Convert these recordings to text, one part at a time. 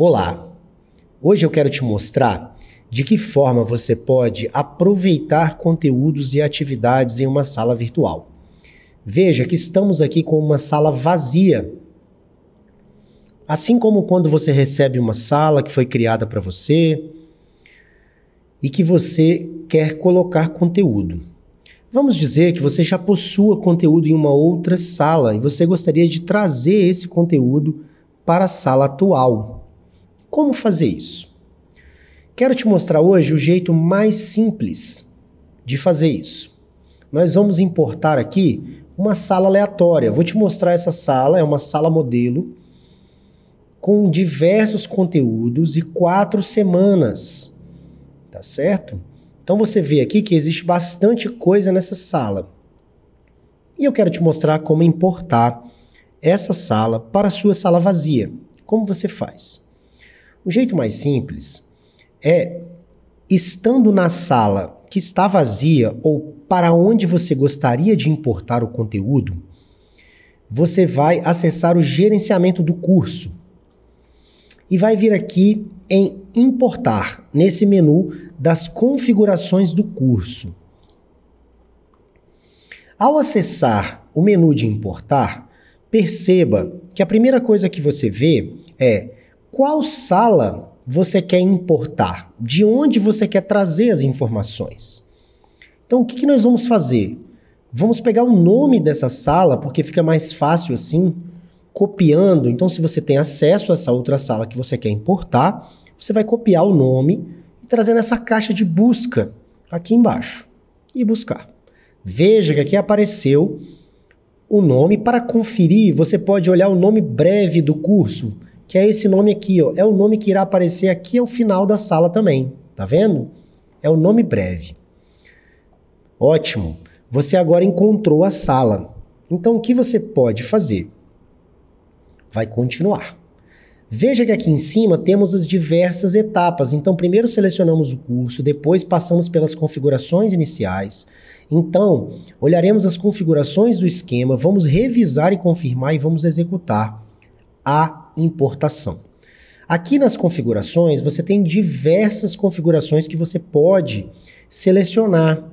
Olá! Hoje eu quero te mostrar de que forma você pode aproveitar conteúdos e atividades em uma sala virtual. Veja que estamos aqui com uma sala vazia. Assim como quando você recebe uma sala que foi criada para você e que você quer colocar conteúdo. Vamos dizer que você já possua conteúdo em uma outra sala e você gostaria de trazer esse conteúdo para a sala atual. Como fazer isso? Quero te mostrar hoje o jeito mais simples de fazer isso. Nós vamos importar aqui uma sala aleatória. Vou te mostrar essa sala, é uma sala modelo com diversos conteúdos e quatro semanas, tá certo? Então você vê aqui que existe bastante coisa nessa sala. E eu quero te mostrar como importar essa sala para a sua sala vazia. Como você faz? O jeito mais simples é estando na sala que está vazia ou para onde você gostaria de importar o conteúdo, você vai acessar o gerenciamento do curso e vai vir aqui em importar nesse menu das configurações do curso. Ao acessar o menu de importar, perceba que a primeira coisa que você vê é qual sala você quer importar, de onde você quer trazer as informações. Então, o que, que nós vamos fazer? Vamos pegar o nome dessa sala, porque fica mais fácil assim, copiando. Então, se você tem acesso a essa outra sala que você quer importar, você vai copiar o nome e trazer nessa caixa de busca aqui embaixo e buscar. Veja que aqui apareceu o nome para conferir. Você pode olhar o nome breve do curso que é esse nome aqui, ó. É o nome que irá aparecer aqui ao final da sala também, tá vendo? É o nome breve. Ótimo. Você agora encontrou a sala. Então o que você pode fazer? Vai continuar. Veja que aqui em cima temos as diversas etapas. Então, primeiro selecionamos o curso, depois passamos pelas configurações iniciais. Então, olharemos as configurações do esquema, vamos revisar e confirmar e vamos executar a importação. Aqui nas configurações, você tem diversas configurações que você pode selecionar,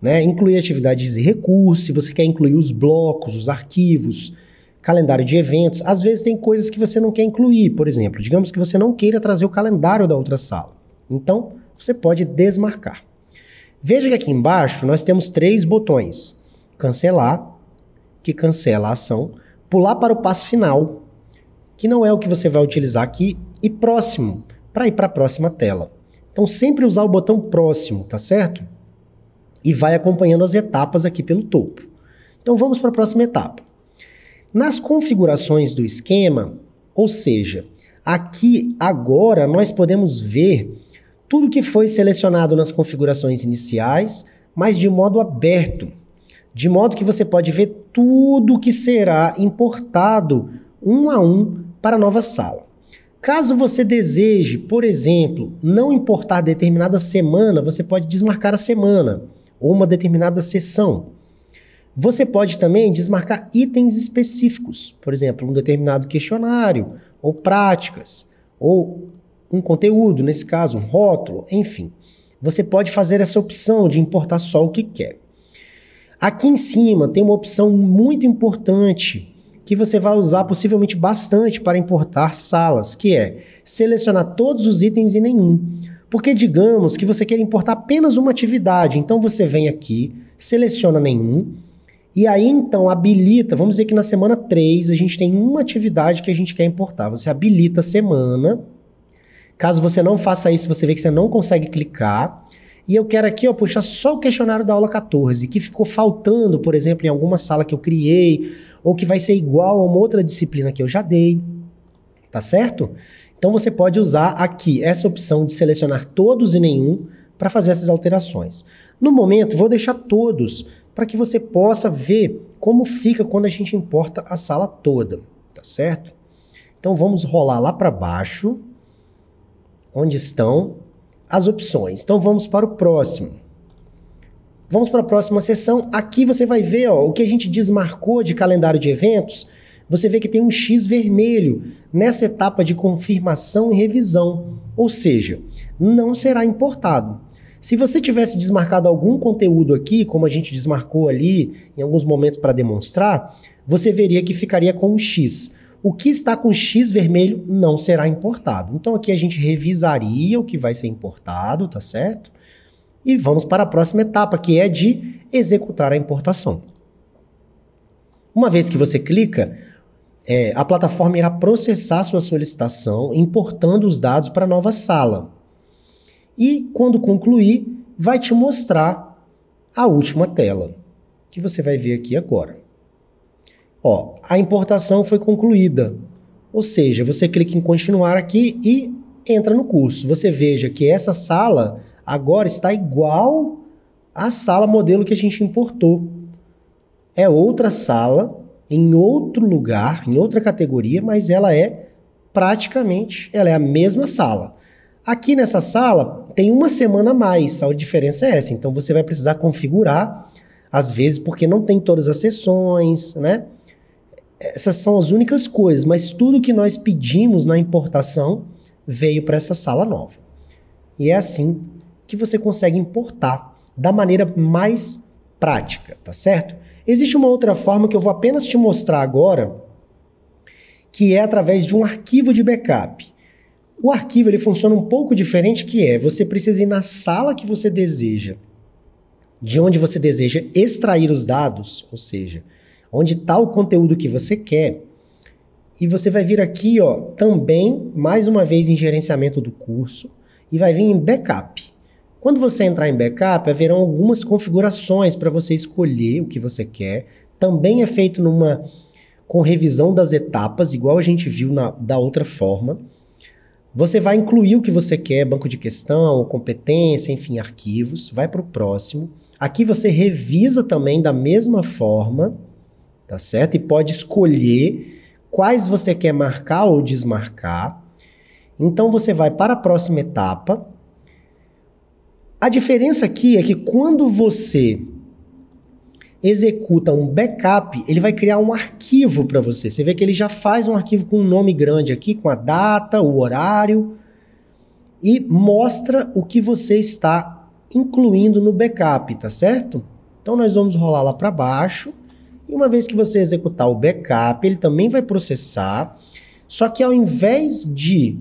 né? Incluir atividades e recursos, se você quer incluir os blocos, os arquivos, calendário de eventos. Às vezes tem coisas que você não quer incluir, por exemplo, digamos que você não queira trazer o calendário da outra sala. Então, você pode desmarcar. Veja que aqui embaixo nós temos três botões: cancelar, que cancela a ação, pular para o passo final, que não é o que você vai utilizar aqui, e próximo, para ir para a próxima tela. Então, sempre usar o botão próximo, tá certo? E vai acompanhando as etapas aqui pelo topo. Então, vamos para a próxima etapa. Nas configurações do esquema, ou seja, aqui agora nós podemos ver tudo que foi selecionado nas configurações iniciais, mas de modo aberto, de modo que você pode ver tudo que será importado um a um para a nova sala. Caso você deseje, por exemplo, não importar determinada semana, você pode desmarcar a semana ou uma determinada sessão. Você pode também desmarcar itens específicos, por exemplo, um determinado questionário, ou práticas, ou um conteúdo, nesse caso, um rótulo, enfim. Você pode fazer essa opção de importar só o que quer. Aqui em cima tem uma opção muito importante que você vai usar possivelmente bastante para importar salas, que é selecionar todos os itens e nenhum. Porque digamos que você quer importar apenas uma atividade, então você vem aqui, seleciona nenhum, e aí então habilita, vamos dizer que na semana 3 a gente tem uma atividade que a gente quer importar. Você habilita a semana. Caso você não faça isso, você vê que você não consegue clicar. E eu quero aqui ó, puxar só o questionário da aula 14, que ficou faltando, por exemplo, em alguma sala que eu criei, ou que vai ser igual a uma outra disciplina que eu já dei, tá certo? Então você pode usar aqui essa opção de selecionar todos e nenhum para fazer essas alterações. No momento, vou deixar todos para que você possa ver como fica quando a gente importa a sala toda, tá certo? Então vamos rolar lá para baixo, onde estão as opções. Então vamos para o próximo. Vamos para a próxima sessão. Aqui você vai ver ó, o que a gente desmarcou de calendário de eventos. Você vê que tem um X vermelho nessa etapa de confirmação e revisão, ou seja, não será importado. Se você tivesse desmarcado algum conteúdo aqui, como a gente desmarcou ali em alguns momentos para demonstrar, você veria que ficaria com um X. O que está com X vermelho não será importado. Então aqui a gente revisaria o que vai ser importado, tá certo? E vamos para a próxima etapa, que é de executar a importação. Uma vez que você clica, é, a plataforma irá processar sua solicitação, importando os dados para a nova sala. E quando concluir, vai te mostrar a última tela, que você vai ver aqui agora. Ó, a importação foi concluída, ou seja, você clica em continuar aqui e entra no curso. Você veja que essa sala agora está igual à sala modelo que a gente importou. É outra sala, em outro lugar, em outra categoria, mas ela é praticamente, ela é a mesma sala. Aqui nessa sala tem uma semana a mais, a diferença é essa. Então você vai precisar configurar, às vezes, porque não tem todas as sessões, né? Essas são as únicas coisas, mas tudo que nós pedimos na importação veio para essa sala nova. E é assim que você consegue importar da maneira mais prática, tá certo? Existe uma outra forma que eu vou apenas te mostrar agora, que é através de um arquivo de backup. O arquivo ele funciona um pouco diferente, que é você precisa ir na sala que você deseja, de onde você deseja extrair os dados, ou seja, onde está o conteúdo que você quer. E você vai vir aqui, ó, também mais uma vez em gerenciamento do curso e vai vir em backup. Quando você entrar em backup, haverão algumas configurações para você escolher o que você quer. Também é feito numa com revisão das etapas, igual a gente viu na, da outra forma. Você vai incluir o que você quer, banco de questão, competência, enfim, arquivos. Vai para o próximo. Aqui você revisa também da mesma forma, tá certo? E pode escolher quais você quer marcar ou desmarcar. Então você vai para a próxima etapa, a diferença aqui é que quando você executa um backup, ele vai criar um arquivo para você. Você vê que ele já faz um arquivo com um nome grande aqui, com a data, o horário e mostra o que você está incluindo no backup, tá certo? Então nós vamos rolar lá para baixo e uma vez que você executar o backup, ele também vai processar. Só que ao invés de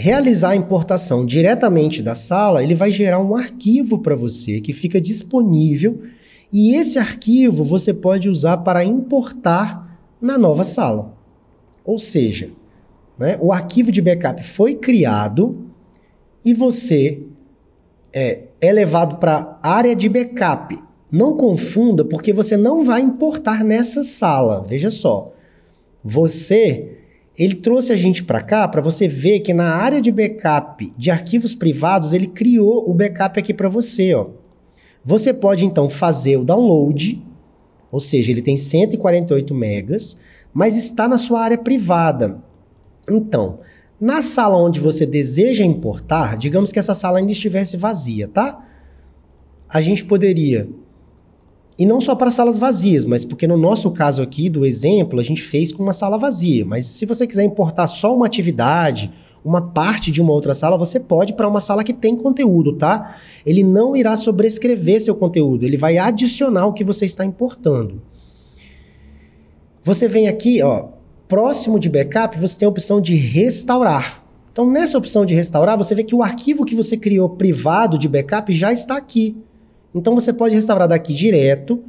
realizar a importação diretamente da sala, ele vai gerar um arquivo para você que fica disponível e esse arquivo você pode usar para importar na nova sala. Ou seja, né, o arquivo de backup foi criado e você é, é levado para a área de backup. Não confunda, porque você não vai importar nessa sala. Veja só, você ele trouxe a gente para cá para você ver que na área de backup de arquivos privados, ele criou o backup aqui para você, ó. Você pode então fazer o download, ou seja, ele tem 148 megas, mas está na sua área privada. Então, na sala onde você deseja importar, digamos que essa sala ainda estivesse vazia, tá? A gente poderia e não só para salas vazias, mas porque no nosso caso aqui do exemplo, a gente fez com uma sala vazia. Mas se você quiser importar só uma atividade, uma parte de uma outra sala, você pode para uma sala que tem conteúdo, tá? Ele não irá sobrescrever seu conteúdo, ele vai adicionar o que você está importando. Você vem aqui, ó, próximo de backup, você tem a opção de restaurar. Então, nessa opção de restaurar, você vê que o arquivo que você criou privado de backup já está aqui. Então você pode restaurar daqui direto,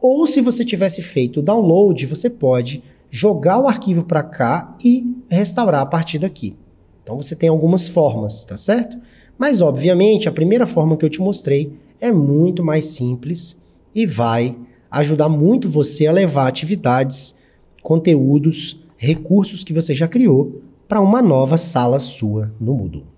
ou se você tivesse feito o download, você pode jogar o arquivo para cá e restaurar a partir daqui. Então você tem algumas formas, tá certo? Mas obviamente a primeira forma que eu te mostrei é muito mais simples e vai ajudar muito você a levar atividades, conteúdos, recursos que você já criou para uma nova sala sua no Moodle.